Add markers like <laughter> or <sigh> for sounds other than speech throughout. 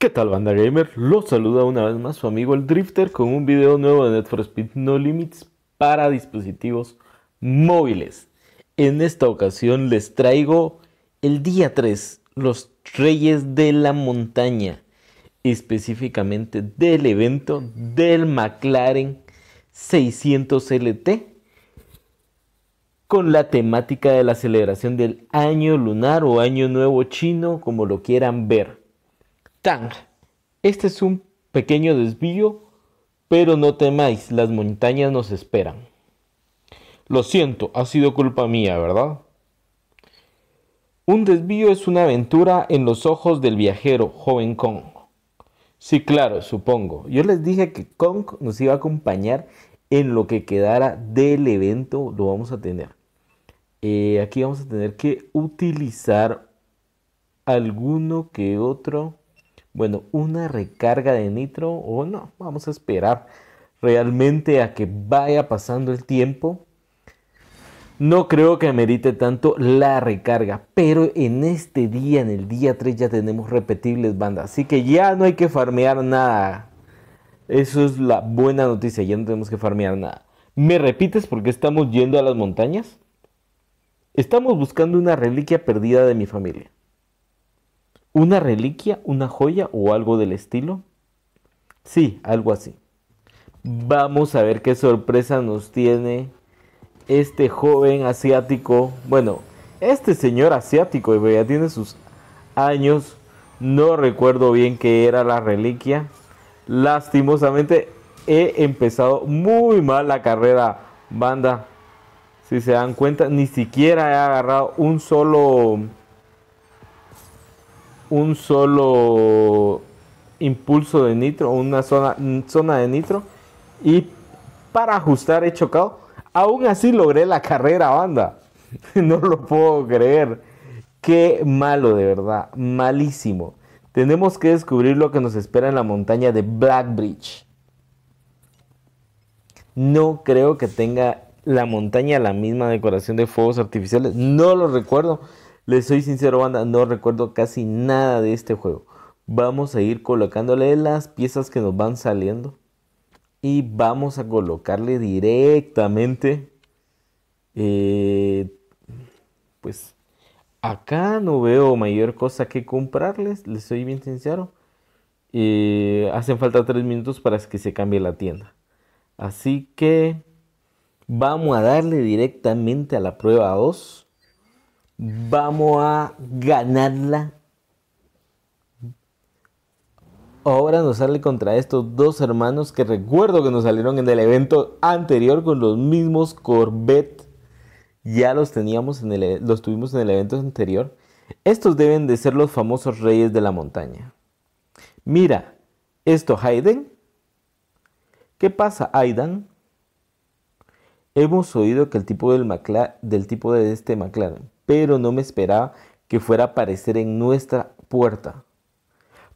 ¿Qué tal banda gamer? Los saluda una vez más su amigo el Drifter con un video nuevo de Net Speed No Limits para dispositivos móviles. En esta ocasión les traigo el día 3, los Reyes de la Montaña, específicamente del evento del McLaren 600 LT con la temática de la celebración del año lunar o año nuevo chino, como lo quieran ver Tang. Este es un pequeño desvío, pero no temáis, las montañas nos esperan. Lo siento, ha sido culpa mía, ¿verdad? Un desvío es una aventura en los ojos del viajero, joven Kong. Sí, claro, supongo. Yo les dije que Kong nos iba a acompañar en lo que quedara del evento, lo vamos a tener. Eh, aquí vamos a tener que utilizar alguno que otro bueno, una recarga de nitro o no, vamos a esperar realmente a que vaya pasando el tiempo. No creo que merite tanto la recarga, pero en este día, en el día 3, ya tenemos repetibles bandas. Así que ya no hay que farmear nada. Eso es la buena noticia, ya no tenemos que farmear nada. ¿Me repites por qué estamos yendo a las montañas? Estamos buscando una reliquia perdida de mi familia. ¿Una reliquia, una joya o algo del estilo? Sí, algo así. Vamos a ver qué sorpresa nos tiene este joven asiático. Bueno, este señor asiático, ya tiene sus años. No recuerdo bien qué era la reliquia. Lastimosamente he empezado muy mal la carrera banda. Si se dan cuenta, ni siquiera he agarrado un solo un solo impulso de nitro, una zona, zona de nitro. Y para ajustar he chocado. Aún así logré la carrera, banda. <laughs> no lo puedo creer. Qué malo, de verdad. Malísimo. Tenemos que descubrir lo que nos espera en la montaña de Blackbridge. No creo que tenga la montaña la misma decoración de fuegos artificiales. No lo recuerdo. Les soy sincero, banda, no recuerdo casi nada de este juego. Vamos a ir colocándole las piezas que nos van saliendo. Y vamos a colocarle directamente. Eh, pues acá no veo mayor cosa que comprarles. Les soy bien sincero. Eh, hacen falta 3 minutos para que se cambie la tienda. Así que vamos a darle directamente a la prueba 2 vamos a ganarla. Ahora nos sale contra estos dos hermanos que recuerdo que nos salieron en el evento anterior con los mismos Corvette. Ya los teníamos en el, e, los tuvimos en el evento anterior. Estos deben de ser los famosos reyes de la montaña. Mira, esto Hayden. ¿Qué pasa, Aidan? Hemos oído que el tipo del, del tipo de este McLaren pero no me esperaba que fuera a aparecer en nuestra puerta.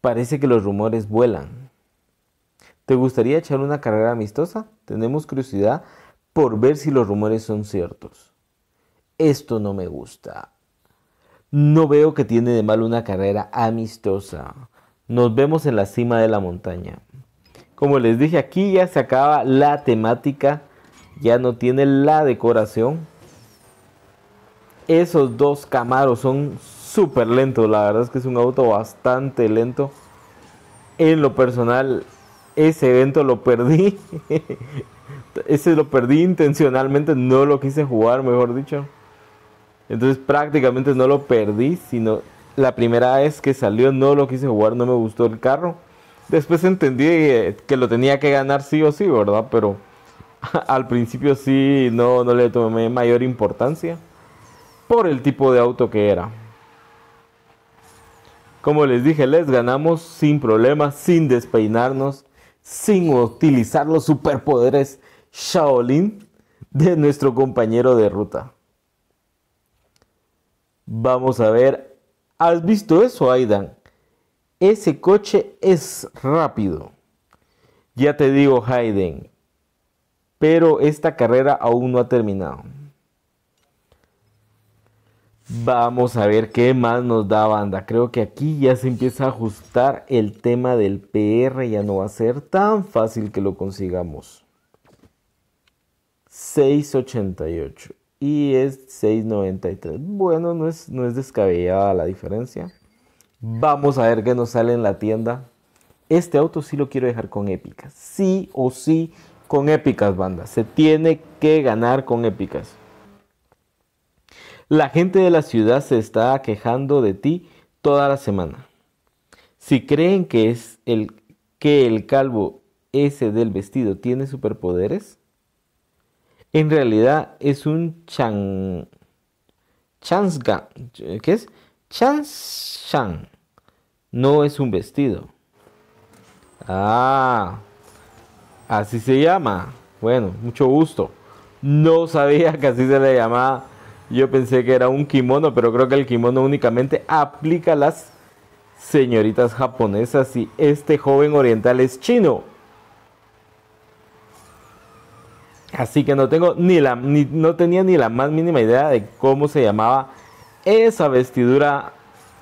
Parece que los rumores vuelan. ¿Te gustaría echar una carrera amistosa? Tenemos curiosidad por ver si los rumores son ciertos. Esto no me gusta. No veo que tiene de mal una carrera amistosa. Nos vemos en la cima de la montaña. Como les dije, aquí ya se acaba la temática, ya no tiene la decoración. Esos dos Camaros son súper lentos. La verdad es que es un auto bastante lento. En lo personal, ese evento lo perdí. <laughs> ese lo perdí intencionalmente. No lo quise jugar, mejor dicho. Entonces prácticamente no lo perdí, sino la primera vez que salió no lo quise jugar, no me gustó el carro. Después entendí que, lo tenía que ganar sí o sí, ¿verdad? Pero <laughs> al principio sí, no, no le tomé mayor importancia por el tipo de auto que era. Como les dije, les ganamos sin problemas, sin despeinarnos, sin utilizar los superpoderes Shaolin de nuestro compañero de ruta. Vamos a ver, ¿has visto eso, Aidan? Ese coche es rápido. Ya te digo, Hayden, pero esta carrera aún no ha terminado. Vamos a ver qué más nos da banda. Creo que aquí ya se empieza a ajustar el tema del PR. Ya no va a ser tan fácil que lo consigamos. 688 y es 693. Bueno, no es, no es descabellada la diferencia. Vamos a ver qué nos sale en la tienda. Este auto sí lo quiero dejar con épicas. Sí o sí con épicas, banda. Se tiene que ganar con épicas. La gente de la ciudad se está quejando de ti toda la semana. Si creen que es el que el calvo ese del vestido tiene superpoderes, en realidad es un chan chansga, ¿qué es? Chanshan. No es un vestido. Ah, así se llama. Bueno, mucho gusto. No sabía que así se le llamaba yo pensé que era un kimono, pero creo que el kimono únicamente aplica a las señoritas japonesas y este joven oriental es chino. Así que no tengo ni la no tenía ni la más mínima idea de cómo se llamaba esa vestidura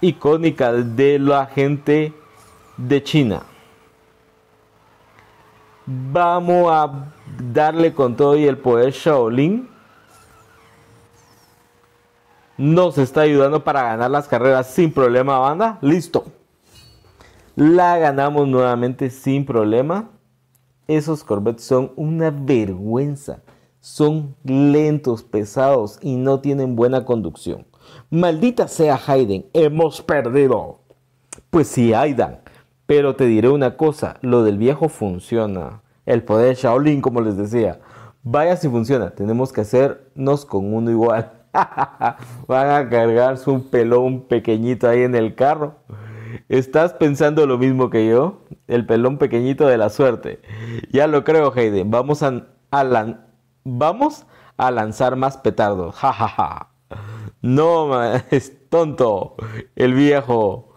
icónica de la gente de China. Vamos a darle con todo y el poder Shaolin nos está ayudando para ganar las carreras sin problema, banda. Listo. La ganamos nuevamente sin problema. Esos Corvettes son una vergüenza. Son lentos, pesados y no tienen buena conducción. Maldita sea Hayden, hemos perdido. Pues sí, Aidan. Pero te diré una cosa, lo del viejo funciona. El poder Shaolin, como les decía. Vaya si funciona, tenemos que hacernos con uno igual. <laughs> Van a cargarse un pelón pequeñito ahí en el carro. ¿Estás pensando lo mismo que yo? El pelón pequeñito de la suerte. Ya lo creo, Hayden. Vamos a, vamos a lanzar más petardos. Ja, No, <laughs> es tonto. El viejo.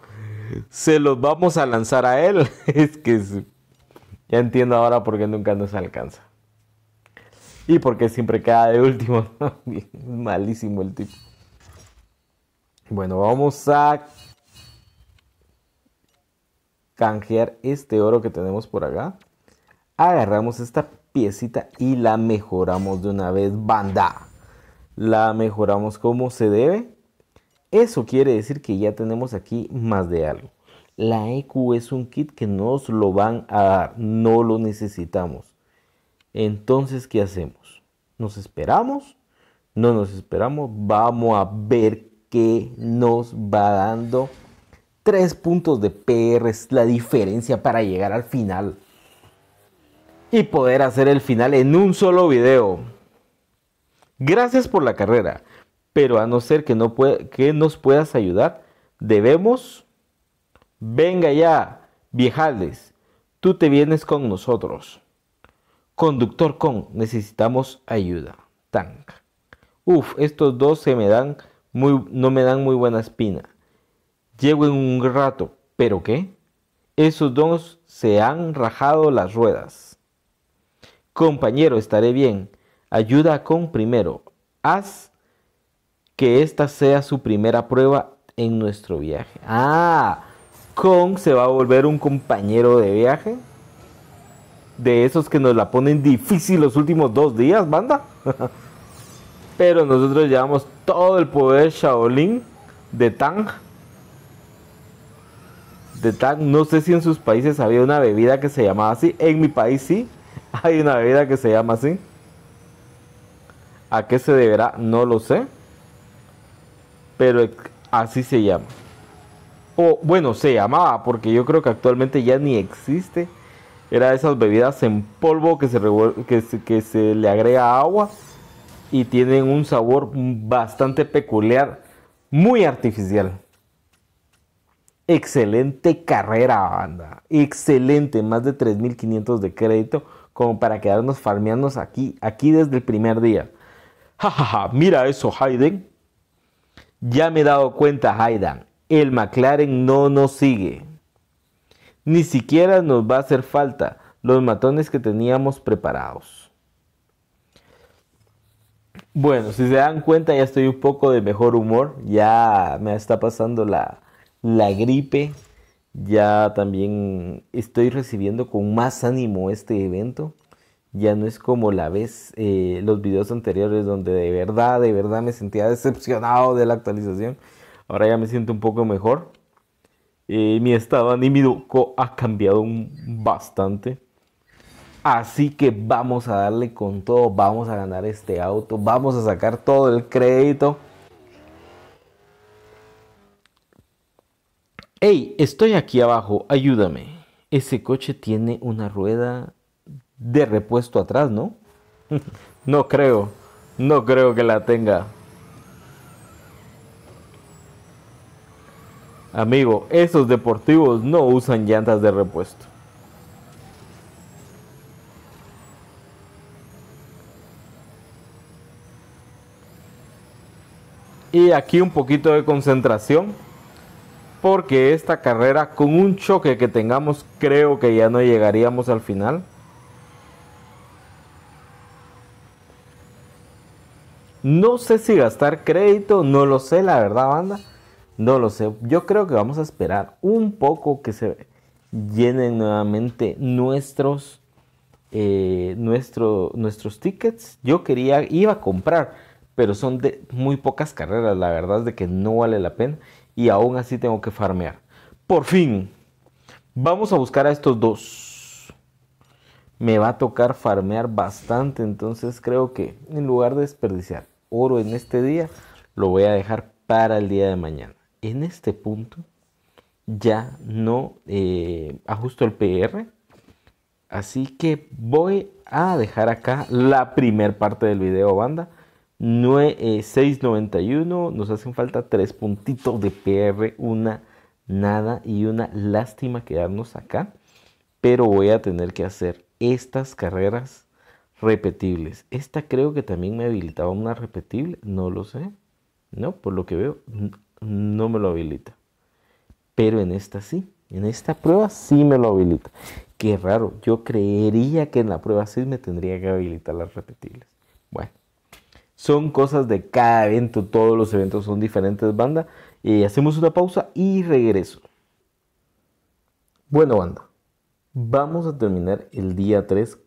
Se los vamos a lanzar a él. <laughs> Es que ya entiendo ahora por qué nunca nos alcanza. Y porque siempre queda de último. <laughs> Malísimo el tipo. Bueno, vamos a canjear este oro que tenemos por acá. Agarramos esta piecita y la mejoramos de una vez, banda. La mejoramos como se debe. Eso quiere decir que ya tenemos aquí más de algo. La EQ es un kit que nos lo van a dar, no lo necesitamos. Entonces, ¿qué hacemos? ¿Nos esperamos? No nos esperamos. Vamos a ver qué nos va dando. Tres puntos de PR es la diferencia para llegar al final. Y poder hacer el final en un solo video. Gracias por la carrera. Pero a no ser que, no que nos puedas ayudar, debemos... Venga ya, viejales, tú te vienes con nosotros. Conductor con, necesitamos ayuda. Tank. Uf, estos dos se me dan muy, no me dan muy buena espina. Llego en un rato, pero ¿qué? Esos dos se han rajado las ruedas. Compañero, estaré bien. Ayuda con primero. Haz que esta sea su primera prueba en nuestro viaje. Ah, Kong se va a volver un compañero de viaje de esos que nos la ponen difícil los últimos dos días, banda. <laughs> Pero nosotros llevamos todo el poder Shaolin de Tang. De Tang, no sé si en sus países había una bebida que se llamaba así. En mi país sí, <laughs> hay una bebida que se llama así. ¿A qué se deberá? No lo sé. Pero así se llama. O bueno, se llamaba, porque yo creo que actualmente ya ni existe era esas bebidas en polvo que se, le agrega agua y tienen un sabor bastante peculiar, muy artificial. Excelente carrera, banda. Excelente, más de 3.500 de crédito como para quedarnos farmeando aquí, aquí desde el primer día. Jajaja, mira eso, Hayden. Ya me he dado cuenta, Hayden. El McLaren no nos sigue. Ni siquiera nos va a hacer falta los matones que teníamos preparados. Bueno, si se dan cuenta ya estoy un poco de mejor humor, ya me está pasando la, gripe, ya también estoy recibiendo con más ánimo este evento. Ya no es como la vez eh, los videos anteriores donde de verdad, de verdad me sentía decepcionado de la actualización. Ahora ya me siento un poco mejor. Eh, mi estado anímico ha cambiado bastante. Así que vamos a darle con todo, vamos a ganar este auto, vamos a sacar todo el crédito. Hey, estoy aquí abajo, ayúdame. Ese coche tiene una rueda de repuesto atrás, ¿no? <laughs> no creo, no creo que la tenga. Amigo, esos deportivos no usan llantas de repuesto. Y aquí un poquito de concentración. Porque esta carrera con un choque que tengamos creo que ya no llegaríamos al final. No sé si gastar crédito, no lo sé la verdad banda. No lo sé. Yo creo que vamos a esperar un poco que se llenen nuevamente nuestros, eh, nuestros tickets. Yo quería, iba a comprar, pero son de muy pocas carreras. La verdad es de que no vale la pena. Y aún así tengo que farmear. Por fin, vamos a buscar a estos dos. Me va a tocar farmear bastante. Entonces creo que en lugar de desperdiciar oro en este día, lo voy a dejar para el día de mañana en este punto ya no eh, ajusto el PR. Así que voy a dejar acá la primer parte del video, banda. 691, eh, nos hacen falta tres puntitos de PR, una nada y una lástima quedarnos acá. Pero voy a tener que hacer estas carreras repetibles. Esta creo que también me habilitaba una repetible, no lo sé. No, por lo que veo, no me lo habilita. Pero en esta sí, en esta prueba sí me lo habilita. Qué raro, yo creería que en la prueba 6 me tendría que habilitar las repetibles. Bueno, son cosas de cada evento, todos los eventos son diferentes, banda. y eh, hacemos una pausa y regreso. Bueno, banda, vamos a terminar el día 3.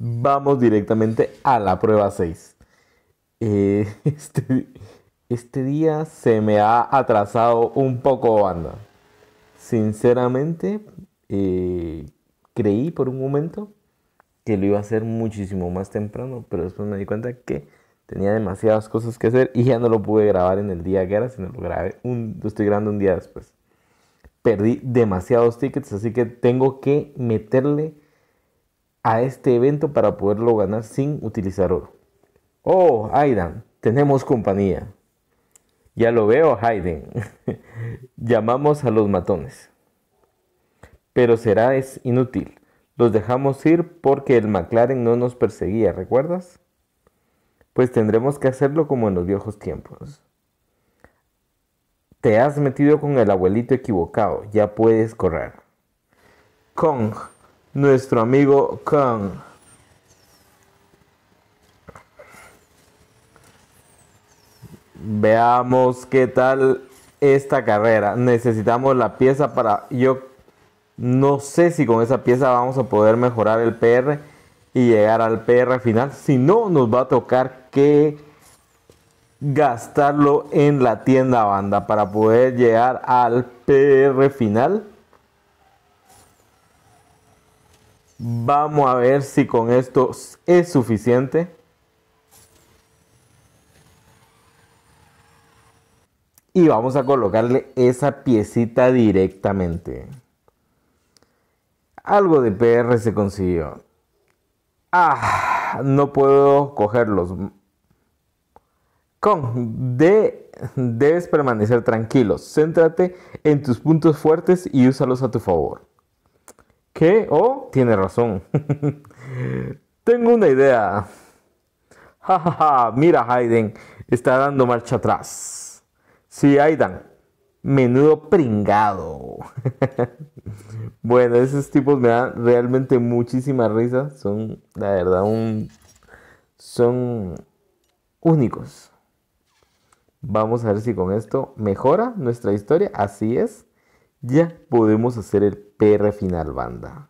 Vamos directamente a la prueba 6. Eh, <laughs> este, este día se me ha atrasado un poco, banda. Sinceramente, eh, creí por un momento que lo iba a hacer muchísimo más temprano, pero después me di cuenta que tenía demasiadas cosas que hacer y ya no lo pude grabar en el día que era, sino lo grabé un, lo estoy grabando un día después. Perdí demasiados tickets, así que tengo que meterle a este evento para poderlo ganar sin utilizar oro. Oh, Aidan, tenemos compañía. Ya lo veo, Hayden. <laughs> Llamamos a los matones. Pero será es inútil. Los dejamos ir porque el McLaren no nos perseguía, ¿recuerdas? Pues tendremos que hacerlo como en los viejos tiempos. Te has metido con el abuelito equivocado, ya puedes correr. Kong, nuestro amigo Kong. Veamos qué tal esta carrera. Necesitamos la pieza para... Yo no sé si con esa pieza vamos a poder mejorar el PR y llegar al PR final. Si no, nos va a tocar que gastarlo en la tienda banda para poder llegar al PR final. Vamos a ver si con esto es suficiente. y vamos a colocarle esa piecita directamente. Algo de PR se consiguió. Ah, no puedo cogerlos. Con D debes permanecer tranquilos. Céntrate en tus puntos fuertes y úsalos a tu favor. ¿Qué? Oh, tiene razón. <laughs> Tengo una idea. Jajaja, <laughs> mira Hayden, está dando marcha atrás. Sí, Aidan. Menudo pringado. <laughs> bueno, esos tipos me dan realmente muchísima risa. Son, la verdad, un, son únicos. Vamos a ver si con esto mejora nuestra historia. Así es. Ya podemos hacer el PR final, banda.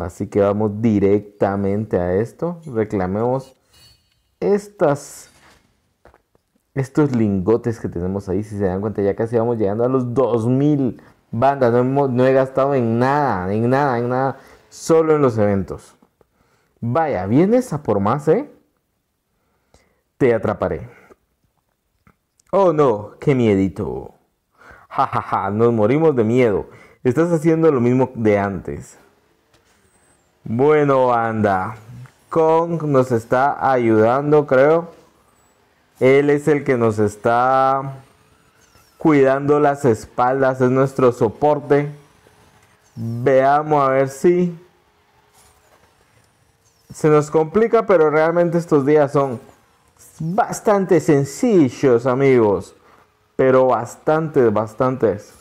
Así que vamos directamente a esto. Reclamemos estas estos lingotes que tenemos ahí, si se dan cuenta, ya casi vamos llegando a los 2000 bandas. No, no he gastado en nada, en nada, en nada, solo en los eventos. Vaya, vienes a por más, ¿eh? Te atraparé. Oh no, qué miedito. Ja, ja, ja, nos morimos de miedo. Estás haciendo lo mismo de antes. Bueno, anda. Kong nos está ayudando, creo. Él es el que nos está cuidando las espaldas, es nuestro soporte. Veamos a ver si se nos complica, pero realmente estos días son bastante sencillos, amigos. Pero bastantes, bastantes.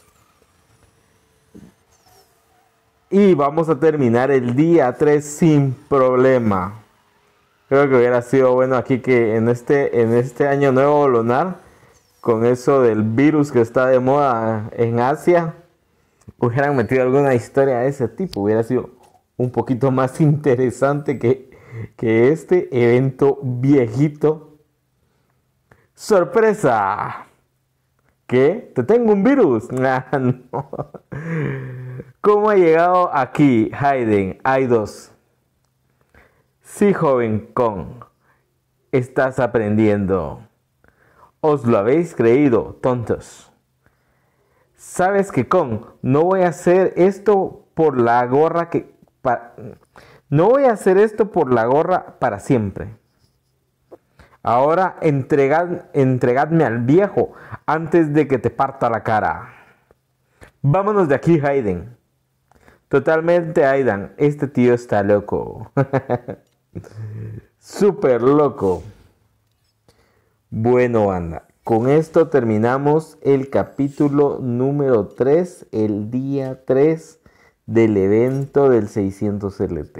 Y vamos a terminar el día 3 sin problema creo que hubiera sido bueno aquí que en este, en este año nuevo lunar, con eso del virus que está de moda en Asia, hubieran metido alguna historia de ese tipo. Hubiera sido un poquito <laughs> más interesante que, que este evento viejito. ¡Sorpresa! ¿Qué? ¿Te tengo un virus? <laughs> Ah, ¿Cómo ha llegado aquí Hayden? Hay dos. Sí, joven con, estás aprendiendo. Os lo habéis creído, tontos. Sabes que con, no voy a hacer esto por la gorra que... Para, no voy a hacer esto por la gorra para siempre. Ahora entregad, entregadme al viejo antes de que te parta la cara. Vámonos de aquí, Hayden. Totalmente, Aidan. Este tío está loco. <laughs> Súper loco. Bueno, banda, con esto terminamos el capítulo número 3, el día 3 del evento del 600 LT.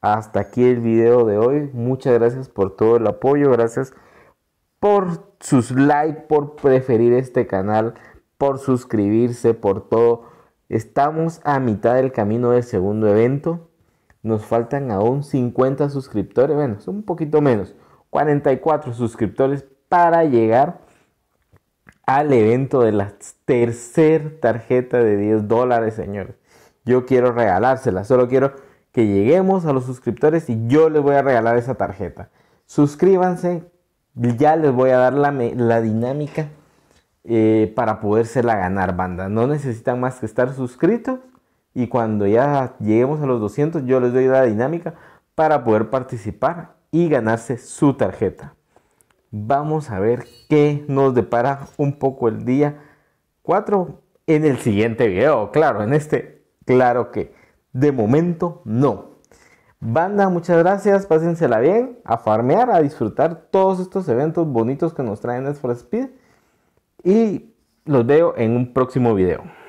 Hasta aquí el video de hoy. Muchas gracias por todo el apoyo. Gracias por sus likes, por preferir este canal, por suscribirse, por todo. Estamos a mitad del camino del segundo evento. Nos faltan aún 50 suscriptores, bueno, un poquito menos, 44 suscriptores para llegar al evento de la tercera tarjeta de 10 dólares, señores. Yo quiero regalársela, solo quiero que lleguemos a los suscriptores y yo les voy a regalar esa tarjeta. Suscríbanse, ya les voy a dar la, dinámica eh, para para la ganar, banda. No necesitan más que estar suscritos y cuando ya lleguemos a los 200, yo les doy la dinámica para poder participar y ganarse su tarjeta. Vamos a ver qué nos depara un poco el día 4 en el siguiente video. Claro, en este, claro que de momento no. Banda, muchas gracias, pásensela bien, a farmear, a disfrutar todos estos eventos bonitos que nos traen s for Speed. Y los veo en un próximo video.